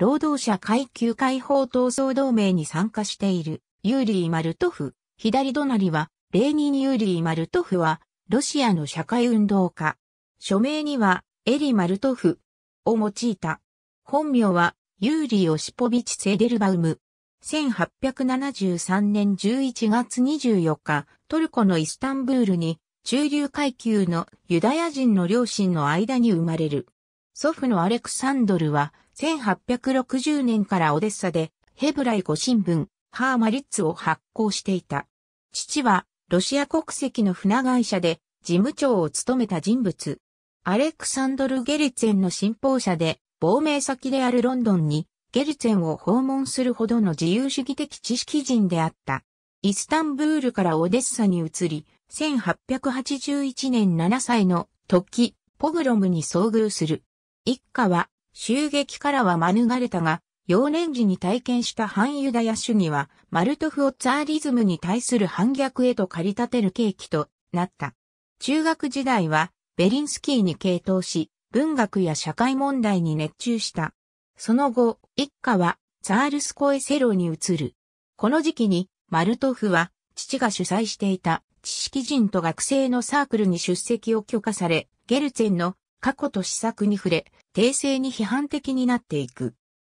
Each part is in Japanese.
労働者階級解放闘争同盟に参加しているユーリー・マルトフ、左隣はレーニン・ユーリー・マルトフはロシアの社会運動家。署名にはエリ・マルトフを用いた。本名はユーリー・オシポビチ・セデルバウム。1873年11月24日、トルコのイスタンブールに中流階級のユダヤ人の両親の間に生まれる。祖父のアレクサンドルは1860年からオデッサでヘブライ語新聞、ハーマリッツを発行していた。父はロシア国籍の船会社で事務長を務めた人物。アレクサンドル・ゲリツェンの信奉者で、亡命先であるロンドンにゲリツェンを訪問するほどの自由主義的知識人であった。イスタンブールからオデッサに移り、1881年7歳の時、ポグロムに遭遇する。一家は襲撃からは免れたが、幼年時に体験した反ユダヤ主義は、マルトフをツァーリズムに対する反逆へと駆り立てる契機となった。中学時代は、ベリンスキーに傾倒し、文学や社会問題に熱中した。その後、一家は、ツァールスコエセロに移る。この時期に、マルトフは、父が主催していた知識人と学生のサークルに出席を許可され、ゲルツェンの過去と施策に触れ、訂正に批判的になっていく。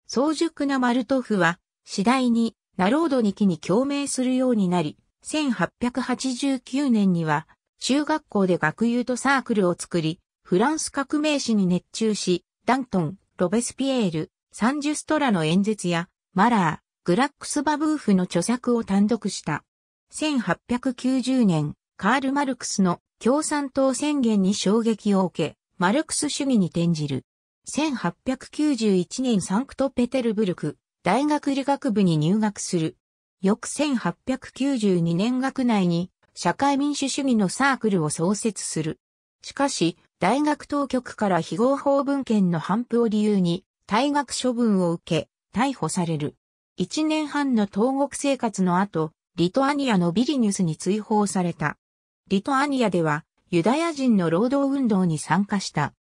早熟なマルトフは、次第に、ナロードに機に共鳴するようになり、1889年には、中学校で学友とサークルを作り、フランス革命史に熱中し、ダントン、ロベスピエール、サンジュストラの演説や、マラー、グラックス・バブーフの著作を単独した。1890年、カール・マルクスの共産党宣言に衝撃を受け、マルクス主義に転じる。1891年サンクトペテルブルク大学理学部に入学する。翌1892年学内に社会民主主義のサークルを創設する。しかし、大学当局から非合法文献の反布を理由に退学処分を受け、逮捕される。一年半の投獄生活の後、リトアニアのビリニュスに追放された。リトアニアではユダヤ人の労働運動に参加した。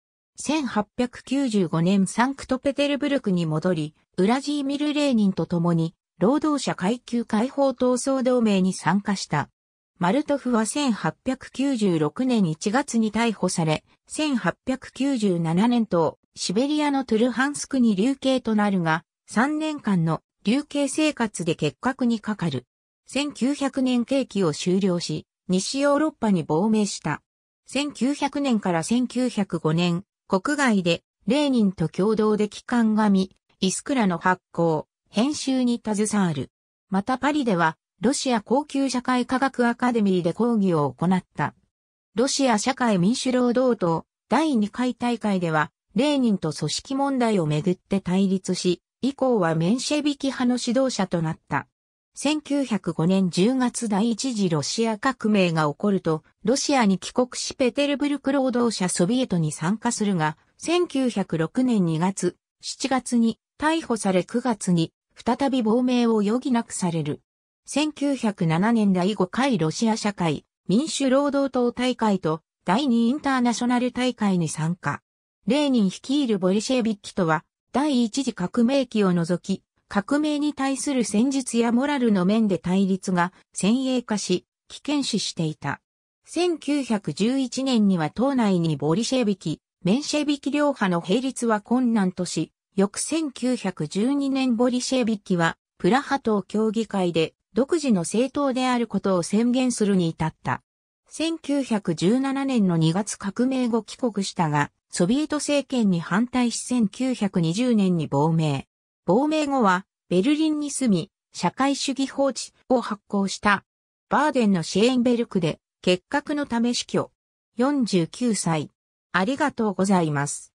1895年サンクトペテルブルクに戻り、ウラジーミル・レーニンと共に、労働者階級解放闘争同盟に参加した。マルトフは1896年1月に逮捕され、1897年とシベリアのトゥルハンスクに流刑となるが、3年間の流刑生活で結核にかかる。1900年刑期を終了し、西ヨーロッパに亡命した。1900年から1905年、国外でレーニンと共同で機関紙、イスクラの発行、編集に携わる。またパリでは、ロシア高級社会科学アカデミーで講義を行った。ロシア社会民主労働党第2回大会では、レーニンと組織問題をめぐって対立し、以降はメンシェビキ派の指導者となった。1905年10月第一次ロシア革命が起こると、ロシアに帰国しペテルブルク労働者ソビエトに参加するが、1906年2月、7月に逮捕され9月に再び亡命を余儀なくされる。1907年第5回ロシア社会民主労働党大会と第2インターナショナル大会に参加。レーニン率いるボリシェビッキとは第一次革命期を除き革命に対する戦術やモラルの面で対立が先鋭化し、危険視していた。1911年には党内にボリシェビキ、メンシェビキ両派の並立は困難とし、翌1912年ボリシェビキはプラハ党協議会で独自の政党であることを宣言するに至った。1917年の2月革命後帰国したが、ソビエト政権に反対し1920年に亡命。亡命後は、ベルリンに住み、社会主義法治を発行した。バーデンのシェーンベルクで、結核のため死去。49歳。ありがとうございます。